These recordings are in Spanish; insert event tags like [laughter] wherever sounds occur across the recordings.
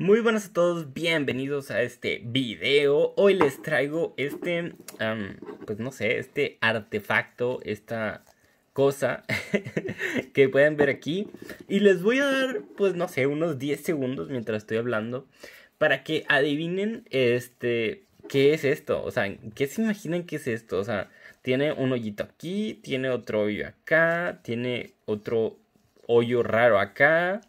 Muy buenas a todos, bienvenidos a este video. Hoy les traigo este, pues no sé, este artefacto, esta cosa [laughs] que pueden ver aquí. Y les voy a dar, pues no sé, unos 10 segundos mientras estoy hablando para que adivinen este, qué es esto. O sea, ¿qué se imaginan que es esto? O sea, tiene un hoyito aquí, tiene otro hoyo acá, tiene otro hoyo raro acá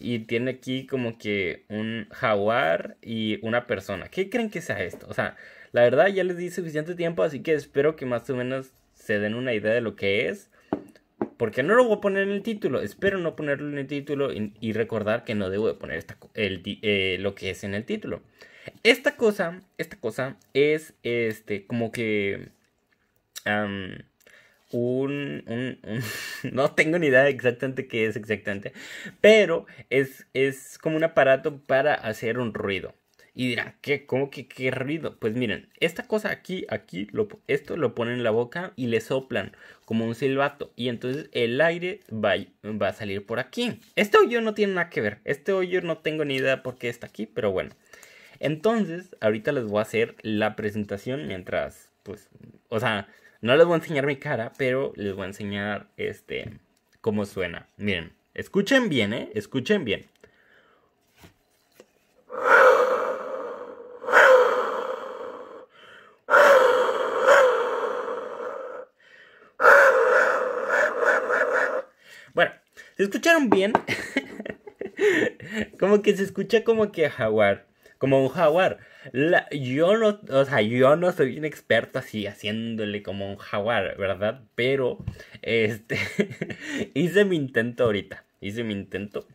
y tiene aquí como que un jaguar y una persona. ¿Qué creen que sea esto? O sea, la verdad ya les di suficiente tiempo, así que espero que más o menos se den una idea de lo que es. Porque no lo voy a poner en el título. Espero no ponerlo en el título y, recordar que no debo de poner eh, lo que es en el título. Esta cosa, esta cosa es este como que un, un, [laughs] no tengo ni idea exactamente qué es exactamente, pero es, es como un aparato para hacer un ruido. Y dirán, ¿qué? ¿Cómo que qué ruido? Pues miren, esta cosa aquí, aquí, esto lo ponen en la boca y le soplan como un silbato. Y entonces el aire va, va a salir por aquí. Este hoyo no tiene nada que ver. Este hoyo no tengo ni idea por qué está aquí, pero bueno. Entonces, ahorita les voy a hacer la presentación mientras, pues, o sea, no les voy a enseñar mi cara, pero les voy a enseñar este cómo suena. Miren, escuchen bien, ¿eh? Escuchen bien. Bueno, ¿se escucharon bien? [laughs] como que se escucha como que jaguar como un jaguar. yo no, o sea, yo no soy un experto así haciéndole como un jaguar, ¿verdad? Pero este [laughs] hice mi intento ahorita. Hice mi intento.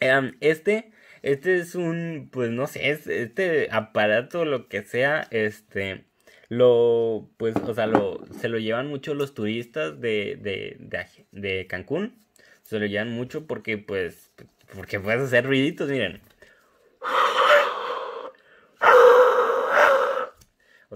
Em, este. Este es un. Pues no sé. este aparato, lo que sea. Este lo pues o sea lo se lo llevan mucho los turistas de, de, de, de Cancún se lo llevan mucho porque pues porque puedes hacer ruiditos miren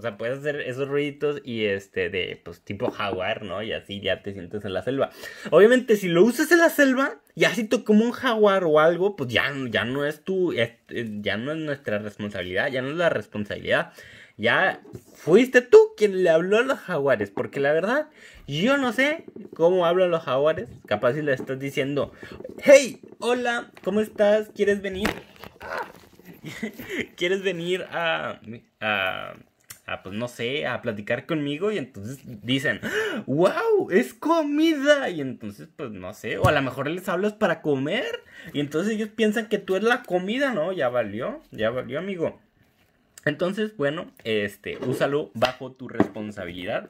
O sea, puedes hacer esos ruiditos y este de, pues, tipo jaguar, ¿no? Y así ya te sientes en la selva. Obviamente, si lo usas en la selva, y así tú como un jaguar o algo, pues ya, ya no es tu, eh, ya no es nuestra responsabilidad, ya no es la responsabilidad. Ya fuiste tú quien le habló a los jaguares, porque la verdad, yo no sé cómo hablan los jaguares. Capaz si le estás diciendo, hey, hola, ¿cómo estás? ¿Quieres venir? [laughs] ¿Quieres venir a, a, pues no sé, a platicar conmigo y entonces dicen, wow, es comida. Y entonces, pues no sé, o a lo mejor les hablas para comer y entonces ellos piensan que tú eres la comida, ¿no? Ya valió, ya valió, amigo. Entonces, bueno, este, úsalo bajo tu responsabilidad.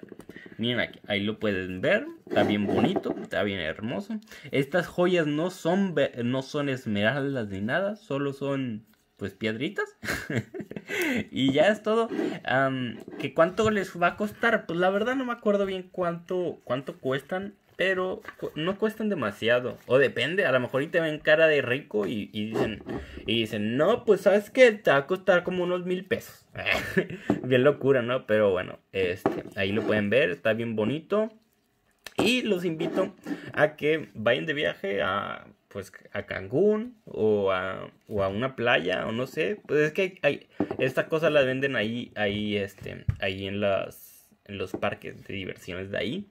Miren aquí, ahí lo pueden ver. Está bien bonito, está bien hermoso. Estas joyas no son, no son esmeraldas ni nada, solo son, pues, piedritas. [laughs] [laughs] y ya es todo. ¿que ¿Cuánto les va a costar? Pues la verdad no me acuerdo bien cuánto, cuánto cuestan. Pero no cuestan demasiado. O depende, a lo mejor y te ven cara de rico y, y dicen, y dicen, no, pues sabes que te va a costar como unos mil pesos. [laughs] bien locura, ¿no? Pero bueno, este, ahí lo pueden ver, está bien bonito. Y los invito a que vayan de viaje a pues a Cancún o a, una playa o no sé. Pues es que hay, esta cosa la venden ahí, ahí, este, ahí en las en los parques de diversiones de ahí.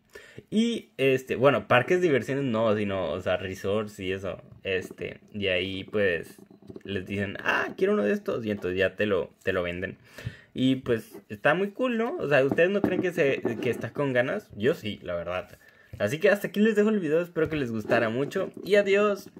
Y este, bueno, parques de diversiones no, sino, o resorts y eso. Este, y ahí pues les dicen, ah, quiero uno de estos, y entonces ya te lo, te lo venden. Y pues está muy cool, ¿no? O sea, ¿ustedes no creen que, se, que estás con ganas? Yo sí, la verdad. Así que hasta aquí les dejo el video, espero que les gustara mucho y adiós.